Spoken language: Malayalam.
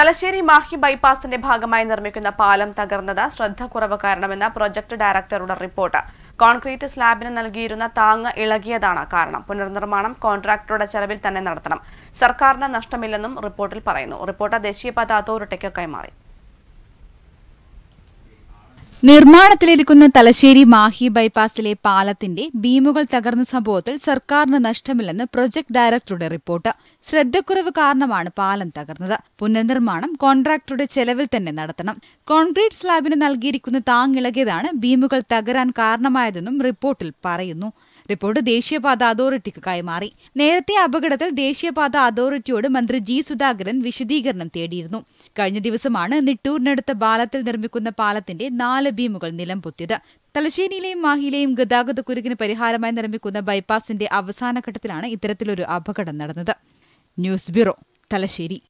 തലശ്ശേരി മാഹി ബൈപ്പാസിന്റെ ഭാഗമായി നിർമ്മിക്കുന്ന പാലം തകർന്നത് ശ്രദ്ധക്കുറവ് കാരണമെന്ന പ്രൊജക്ട് ഡയറക്ടറുടെ റിപ്പോർട്ട് കോൺക്രീറ്റ് സ്ലാബിന് നൽകിയിരുന്ന താങ്ങ് ഇളകിയതാണ് കാരണം പുനർനിർമ്മാണം കോൺട്രാക്ടറുടെ ചെലവിൽ തന്നെ നടത്തണം സർക്കാരിന് നഷ്ടമില്ലെന്നും റിപ്പോർട്ടിൽ പറയുന്നു റിപ്പോർട്ട് ദേശീയപാത അതോറിറ്റിക്ക് കൈമാറി നിർമ്മാണത്തിലിരിക്കുന്ന തലശ്ശേരി മാഹി ബൈപ്പാസിലെ പാലത്തിന്റെ ബീമുകൾ തകർന്ന സംഭവത്തിൽ സർക്കാരിന് നഷ്ടമില്ലെന്ന് പ്രൊജക്ട് ഡയറക്ടറുടെ റിപ്പോർട്ട് ശ്രദ്ധക്കുറവ് കാരണമാണ് പാലം തകർന്നത് പുനർനിർമ്മാണം കോൺട്രാക്ടറുടെ ചെലവിൽ തന്നെ നടത്തണം കോൺക്രീറ്റ് സ്ലാബിന് നൽകിയിരിക്കുന്ന താങ്ങിളകിയതാണ് ബീമുകൾ തകരാൻ കാരണമായതെന്നും റിപ്പോർട്ടിൽ പറയുന്നു റിപ്പോർട്ട് ദേശീയപാത അതോറിറ്റിക്ക് കൈമാറി നേരത്തെ അപകടത്തിൽ ദേശീയപാത അതോറിറ്റിയോട് മന്ത്രി ജി സുധാകരൻ വിശദീകരണം തേടിയിരുന്നു കഴിഞ്ഞ ദിവസമാണ് നിട്ടൂരിനടുത്ത ബാലത്തിൽ നിർമ്മിക്കുന്ന പാലത്തിന്റെ നാല് ബീമുകൾ നിലം പൊത്തിയത് തലശ്ശേരിയിലെയും മാഹിയിലെയും ഗതാഗതക്കുരുക്കിന് പരിഹാരമായി നിർമ്മിക്കുന്ന ബൈപ്പാസിന്റെ അവസാനഘട്ടത്തിലാണ് ഇത്തരത്തിലൊരു അപകടം നടന്നത് ന്യൂസ് ബ്യൂറോ തലശ്ശേരി